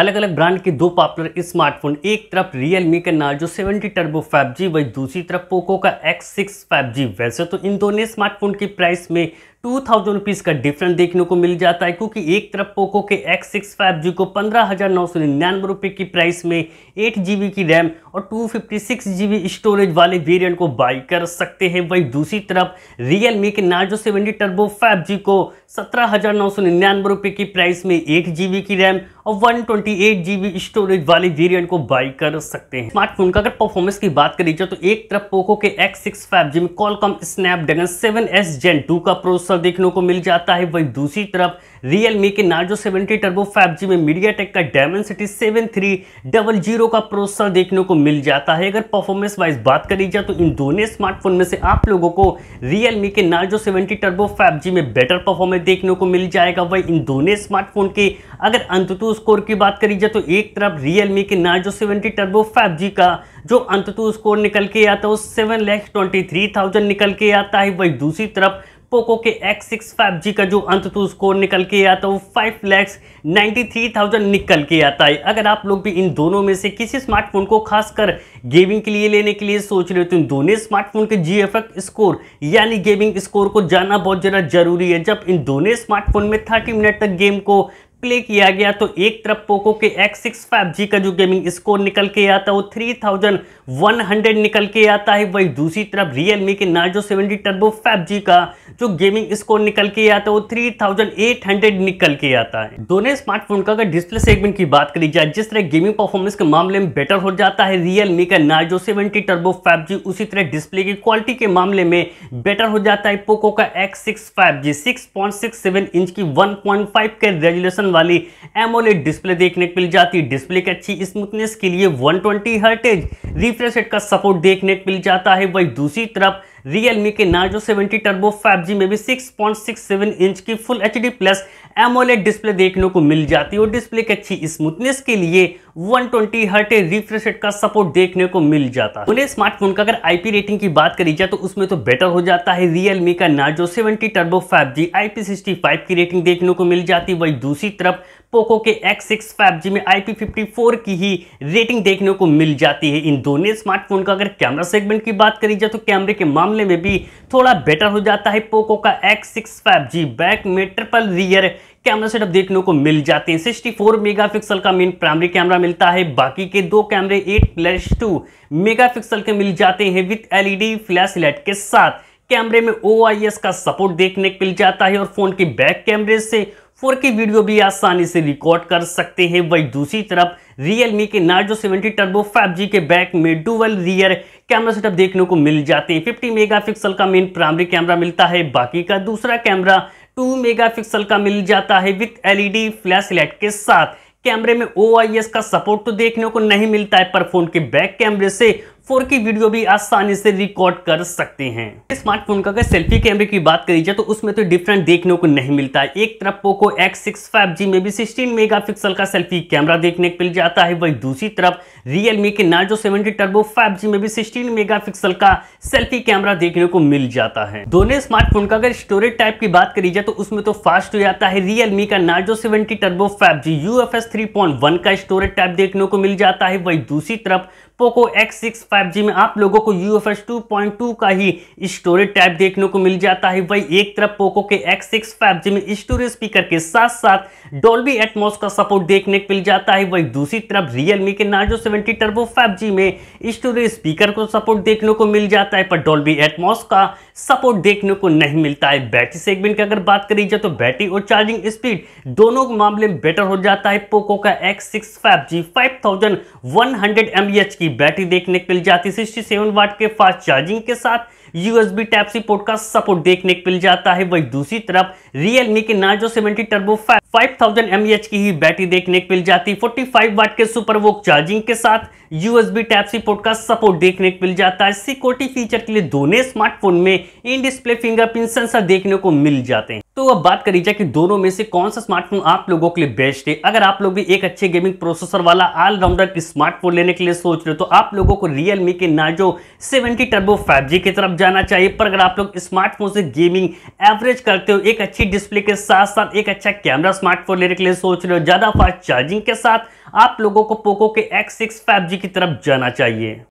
अलग अलग ब्रांड के दो पॉपुलर स्मार्टफोन एक तरफ Realme का सेवेंटी 70 फाइव 5G वही दूसरी तरफ Poco का X6 5G वैसे तो इन दोनों स्मार्टफोन की प्राइस में टू थाउजेंड रुपीज़ का डिफरेंट देखने को मिल जाता है क्योंकि एक तरफ पोको के एक्स सिक्स फाइव जी को पंद्रह हज़ार नौ सौ निन्यानवे रुपए की प्राइस में एट जी की रैम और two fifty six G storage वाले वेरिएंट को बाई कर सकते हैं वहीं दूसरी तरफ रियल मी के Narzo seventy turbo five G को सत्रह हज़ार नौ सौ निन्यानवे रुपए की प्राइस में एट जी की रैम और one twenty eight G storage वाले वेरिएंट को बाई कर सकते हैं स्मार्टफोन का अगर परफॉर्मेंस की बात करी जाए तो एक तरफ पोको के एक्स सिक्स फाइव जी में Qualcomm Snapdragon seven S gen two का प्रोसेसर प्रोसेसर देखने को मिल जाता है वहीं दूसरी तरफ रियलमी के नार्जो 70 टर्बो 5G में मीडियाटेक का डायमेंसिटी 7300 का प्रोसेसर देखने को मिल जाता है अगर परफॉर्मेंस वाइज बात करी जाए तो इन दोनों स्मार्टफोन में से आप लोगों को रियलमी के नार्जो 70 टर्बो 5G में बेटर परफॉर्मेंस देखने को मिल जाएगा वही इन दोनों स्मार्टफोन के अगर अंतु स्कोर की बात करी जाए तो एक तरफ रियलमी के नार्जो सेवेंटी टर्बो फाइव का जो अंतु स्कोर निकल के आता है वो seven lakh twenty three thousand निकल के आता है वही दूसरी तरफ पोको के एक्स सिक्स फाइव जी का जो अंत तो स्कोर निकल के आता है वो five lakhs ninety three thousand निकल के आता है अगर आप लोग भी इन दोनों में से किसी स्मार्टफोन को खासकर गेमिंग के लिए लेने के लिए सोच रहे हो तो इन दोनों स्मार्टफोन के जी स्कोर यानी गेमिंग स्कोर को जानना बहुत ज़्यादा जरूरी है जब इन दोनों स्मार्टफोन में थर्टी मिनट तक गेम को प्ले किया गया तो एक तरफ पोको के एक्स सिक्स फाइव जी का जो गेमिंग स्कोर निकल के आता है वो थ्री थाउजेंड वन हंड्रेड निकल के आता है वही दूसरी तरफ रियल मी के Narzo seventy turbo five G का जो गेमिंग स्कोर निकल के आता है वो थ्री थाउजेंड एट हंड्रेड निकल के आता है दोनों स्मार्टफोन का अगर डिस्प्ले सेगमेंट की बात करी जाए जिस तरह गेमिंग परफॉर्मेंस के मामले में बेटर हो जाता है रियलमी का Narzo seventy turbo five G उसी तरह डिस्प्ले की क्वालिटी के मामले में बेटर हो जाता है पोको का X six five G six point six seven inch की one point five K resolution वाली एमोलेट डिस्प्ले देखने को मिल जाती है डिस्प्ले की अच्छी स्मूथनेस के लिए 120 ट्वेंटी हर्टेज रिफ्रेश रेट का सपोर्ट देखने को मिल जाता है वही दूसरी तरफ रियलमी के नार्जो 70 टर्बो 5G में भी 6.67 इंच की full H plus AMOLED display देखने को मिल जाती है और डिस्प्ले की अच्छी स्मूथनेस के लिए 120 ट्वेंटी हर्ट रिफ्रेश का सपोर्ट देखने को मिल जाता है उन्हें स्मार्टफोन का अगर आईपी रेटिंग की बात करी जाए तो उसमें तो बेटर हो जाता है रियलमी का नार्जो 70 टर्बो 5G IP65 की रेटिंग देखने को मिल जाती है वही दूसरी तरफ पोको के X6 5G में IP54 की ही रेटिंग देखने को मिल जाती है इन दोनों स्मार्टफोन का अगर कैमरा सेगमेंट की बात करी जाए तो कैमरे के मामले में भी थोड़ा बेटर हो जाता है पोको का X6 5G बैक में ट्रिपल रियर कैमरा सेटअप देखने को मिल जाते हैं 64 मेगापिक्सल का मेन प्राइमरी कैमरा मिलता है बाकी के दो कैमरे 8 प्लस टू मेगा के मिल जाते हैं विथ एलईडी फ्लैश लाइट के साथ कैमरे में ओ का सपोर्ट देखने को मिल जाता है और फोन के बैक कैमरे से फोर की वीडियो भी आसानी से रिकॉर्ड कर सकते हैं वही दूसरी तरफ Realme के Narzo 70 Turbo 5G के बैक में डुअल रियर कैमरा सेटअप देखने को मिल जाते हैं 50 मेगापिक्सल का मेन प्राइमरी कैमरा मिलता है बाकी का दूसरा कैमरा टू मेगापिक्सल का मिल जाता है विथ एलईडी फ्लैश लाइट के साथ कैमरे में ओ का सपोर्ट तो देखने को नहीं मिलता है पर फोन के बैक कैमरे से फोर की वीडियो भी आसानी से रिकॉर्ड कर सकते हैं स्मार्टफोन का अगर सेल्फी कैमरे की बात करी जाए तो उसमें तो डिफरेंट देखने को नहीं मिलता है एक तरफ Poco X six five G में भी सिक्सटीन मेगापिक्सल का सेल्फी कैमरा देखने को मिल जाता है वही दूसरी तरफ रियलमी के Narzo seventy turbo five G में भी सिक्सटीन मेगापिक्सल का सेल्फी कैमरा देखने को मिल जाता है दोनों स्मार्टफोन का अगर स्टोरेज टाइप की बात करी जाए तो उसमें तो फास्ट हो जाता है रियलमी का Narzo seventy turbo five G U F S three point one का स्टोरेज टाइप देखने को मिल जाता है वही दूसरी तरफ पोको एक्स सिक्स 5G में आप लोगों को U F S two point two का ही स्टोरेज टाइप देखने को मिल जाता है वही एक तरफ पोको के एक्स सिक्स फाइव जी में स्टोरेज स्पीकर के साथ साथ डॉल्बी एटमोस का सपोर्ट देखने को मिल जाता है वही दूसरी तरफ रियलमी के Narzo seventy turbo five G में स्टोरेज स्पीकर को सपोर्ट देखने को मिल जाता है पर डॉल्बी एटमोस का सपोर्ट देखने को नहीं मिलता है बैटरी सेगमेंट की अगर बात करी जाए तो बैटरी और चार्जिंग स्पीड दोनों के मामले में बेटर हो जाता है पोको का X six five G five thousand one hundred M H की बैटरी देखने को मिल जाती है सिक्सटी सेवन वाट के फास्ट चार्जिंग के साथ यूएसबी टाइप सी पोर्ट का सपोर्ट देखने को मिल जाता है वही दूसरी तरफ रियलमी के Narzo seventy turbo five 5000 mAh की ही बैटरी देखने को मिल जाती है फोर्टी फाइव वाट के सुपर वोक चार्जिंग के साथ यूएसबी टाइप सी पोर्ट का सपोर्ट देखने को मिल जाता है सिक्योरिटी फीचर के लिए दोनों स्मार्टफोन में इन डिस्प्ले फिंगरप्रिंट सेंसर देखने को मिल जाते हैं तो अब बात करी जाए कि दोनों में से कौन सा स्मार्टफोन आप लोगों के लिए बेस्ट है अगर आप लोग भी एक अच्छे गेमिंग प्रोसेसर वाला ऑलराउंडर स्मार्टफोन लेने के लिए सोच रहे हो तो आप लोगों को रियलमी के नाजो 70 टर्बो 5G की तरफ जाना चाहिए पर अगर आप लोग स्मार्टफोन से गेमिंग एवरेज करते हो एक अच्छी डिस्प्ले के साथ साथ एक अच्छा कैमरा स्मार्टफोन लेने के लिए सोच रहे हो ज़्यादा फास्ट चार्जिंग के साथ आप लोगों को पोको के एक्स सिक्स की तरफ जाना चाहिए